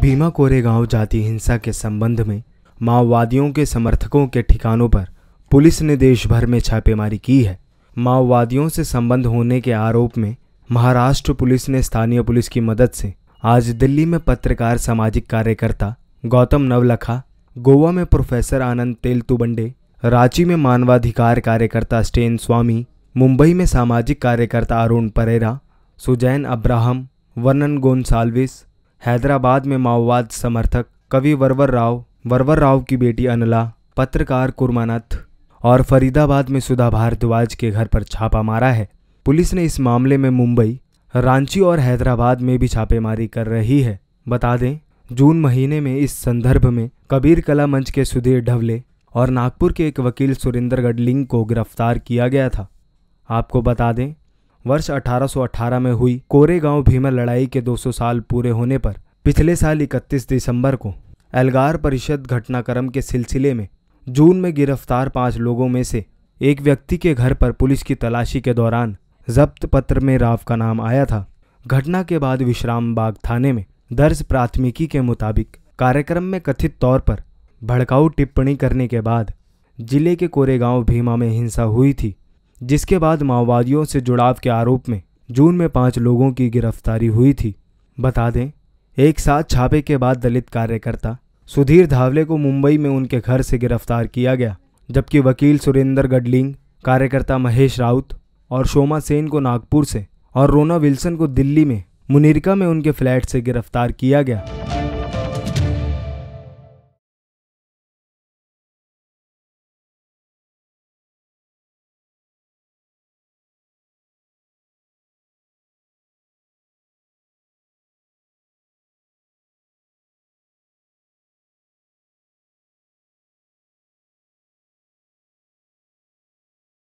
भीमा कोरेगांव जाति हिंसा के संबंध में माओवादियों के समर्थकों के ठिकानों पर पुलिस ने देश भर में छापेमारी की है माओवादियों से संबंध होने के आरोप में महाराष्ट्र पुलिस ने स्थानीय पुलिस की मदद से आज दिल्ली में पत्रकार सामाजिक कार्यकर्ता गौतम नवलखा गोवा में प्रोफेसर आनंद तेलतुबंडे रांची में मानवाधिकार कार्यकर्ता स्टेन स्वामी मुंबई में सामाजिक कार्यकर्ता अरुण परेरा सुजैन अब्राहम वर्नन गोन्साल्विस हैदराबाद में माओवाद समर्थक कवि वरवर राव वरवर राव की बेटी अनला पत्रकार कुरमानाथ और फरीदाबाद में सुधा भारद्वाज के घर पर छापा मारा है पुलिस ने इस मामले में मुंबई रांची और हैदराबाद में भी छापेमारी कर रही है बता दें जून महीने में इस संदर्भ में कबीर कला मंच के सुधीर ढवले और नागपुर के एक वकील सुरेंद्र गडलिंग को गिरफ्तार किया गया था आपको बता दें वर्ष 1818 में हुई कोरेगांव भीमा लड़ाई के 200 साल पूरे होने पर पिछले साल 31 दिसंबर को एल्गार परिषद घटनाक्रम के सिलसिले में जून में गिरफ्तार पांच लोगों में से एक व्यक्ति के घर पर पुलिस की तलाशी के दौरान जब्त पत्र में राव का नाम आया था घटना के बाद विश्राम बाग थाने में दर्ज प्राथमिकी के मुताबिक कार्यक्रम में कथित तौर पर भड़काऊ टिप्पणी करने के बाद जिले के कोरेगांव भीमा में हिंसा हुई थी जिसके बाद माओवादियों से जुड़ाव के आरोप में जून में पाँच लोगों की गिरफ्तारी हुई थी बता दें एक साथ छापे के बाद दलित कार्यकर्ता सुधीर धावले को मुंबई में उनके घर से गिरफ्तार किया गया जबकि वकील सुरेंद्र गडलिंग कार्यकर्ता महेश राउत और शोमा सेन को नागपुर से और रोना विल्सन को दिल्ली में मुनिरका में उनके फ्लैट से गिरफ्तार किया गया